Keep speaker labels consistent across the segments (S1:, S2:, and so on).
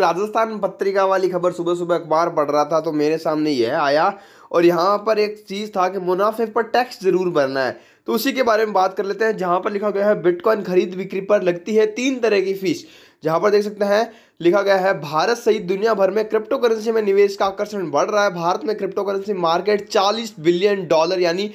S1: राजस्थान पत्रिका वाली खबर सुबह सुबह अखबार पढ़ रहा था तो मेरे सामने यह आया और यहाँ पर एक चीज़ था कि मुनाफे पर टैक्स ज़रूर भरना है तो उसी के बारे में बात कर लेते हैं जहाँ पर लिखा गया है बिटकॉइन खरीद बिक्री पर लगती है तीन तरह की फीस जहाँ पर देख सकते हैं लिखा गया है भारत सहित दुनिया भर में क्रिप्टो करेंसी में निवेश का आकर्षण बढ़ रहा है भारत में crypto currency market 40 billion dollar यानी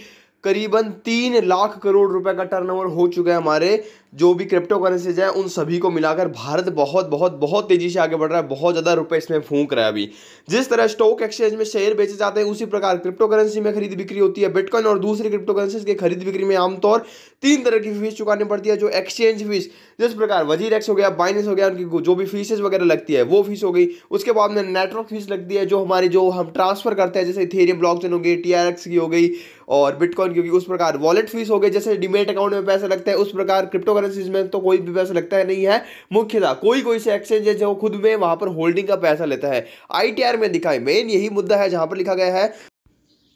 S1: करीबन तीन लाख करोड़ रुपए का टर्नओवर हो चुका है हमारे जो भी क्रिप्टो करेंसीज हैं उन सभी को मिलाकर भारत बहुत बहुत बहुत तेज़ी से आगे बढ़ रहा है बहुत ज़्यादा रुपए इसमें फूंक रहा है अभी जिस तरह स्टॉक एक्सचेंज में शेयर बेचे जाते हैं उसी प्रकार क्रिप्टो करेंसी में खरीद बिक्री होती है बिटकॉइन और दूसरी क्रिप्टो करेंसीज की खरीद बिक्री में आमतौर तीन तरह की फीस चुकानी पड़ती है जो एक्सचेंज फीस जिस प्रकार वजीर एक्स हो गया बाइनेंस हो गया उनकी जो भी फीसेज वगैरह लगती है वो फीस हो गई उसके बाद में नेटवर्क फीस लगती है जो हमारी जो हम ट्रांसफर करते हैं जैसे थेरियम ब्लॉकचेन हो गई टी की हो गई और बिटकॉइन की होगी गई उस प्रकार वॉलेट फीस हो गई जैसे डिमेट अकाउंट में पैसे लगते हैं उस प्रकार क्रिप्टो करेंसीज में तो कोई भी पैसा लगता है नहीं है मुख्यतः कोई कोई से एक्सचेंज है जो खुद में वहां पर होल्डिंग का पैसा लेता है आई में दिखाए मेन यही मुद्दा है जहां पर लिखा गया है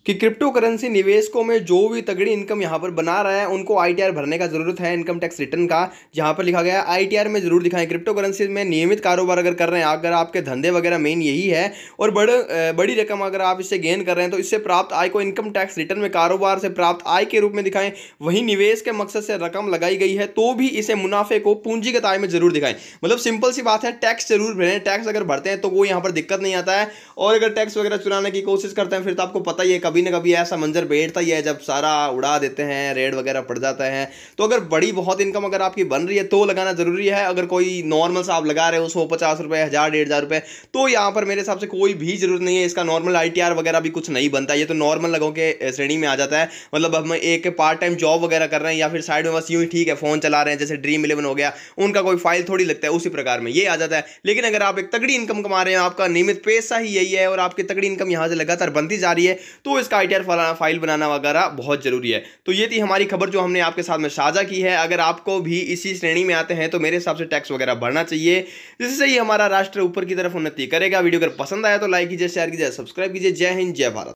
S1: कि क्रिप्टो करेंसी निवेशकों में जो भी तगड़ी इनकम यहाँ पर बना रहा है उनको आईटीआर भरने का जरूरत है इनकम टैक्स रिटर्न का जहाँ पर लिखा गया है आईटीआर में जरूर दिखाएं क्रिप्टो करेंसी में नियमित कारोबार अगर कर रहे हैं अगर आपके धंधे वगैरह मेन यही है और बड़ बड़ी रकम अगर आप इससे गेन कर रहे हैं तो इससे प्राप्त आय को इनकम टैक्स रिटर्न में कारोबार से प्राप्त आय के रूप में दिखाएं वहीं निवेश के मकसद से रकम लगाई गई है तो भी इसे मुनाफे को पूंजीगत आय में जरूर दिखाएं मतलब सिंपल सी बात है टैक्स जरूर भरें टैक्स अगर भरते हैं तो वो यहाँ पर दिक्कत नहीं आता है और अगर टैक्स वगैरह चुराने की कोशिश करते हैं फिर तो आपको पता ही है कभी कभी ना कभी ऐसा मंजर बैठता ही है जब सारा उड़ा देते हैं रेड वगैरह पड़ जाता है तो अगर बड़ी बहुत इनकम अगर आपकी बन रही है तो लगाना ज़रूरी है अगर कोई नॉर्मल सा आप लगा रहे हो सौ पचास रुपये हज़ार डेढ़ हज़ार रुपये तो यहाँ पर मेरे हिसाब से कोई भी ज़रूरत नहीं है इसका नॉर्मल आई वगैरह भी कुछ नहीं बनता ये तो नॉर्मल लोगों के श्रेणी में आ जाता है मतलब हम एक पार्ट टाइम जॉब वगैरह कर रहे हैं या फिर साइड में बस यूँ ही ठीक है फ़ोन चला रहे हैं जैसे ड्रीम इलेवन हो गया उनका कोई फाइल थोड़ी लगता है उसी प्रकार में ये आ जाता है लेकिन अगर आप एक तगड़ी इनकम कमा रहे हैं आपका नियमित पैसा ही यही है और आपकी तगड़ी इनकम यहाँ से लगातार बनती जा रही है तो इस रिवर्स काइटर फाइल बनाना वगैरह बहुत ज़रूरी है तो ये थी हमारी खबर जो हमने आपके साथ में साझा की है अगर आपको भी इसी श्रेणी में आते हैं तो मेरे हिसाब से टैक्स वगैरह बढ़ना चाहिए जिससे ही हमारा राष्ट्र ऊपर की तरफ उन्नति करेगा वीडियो अगर पसंद आया तो लाइक कीजिए शेयर कीजिए सब्सक्राइब कीजिए जय हिंद जय भारत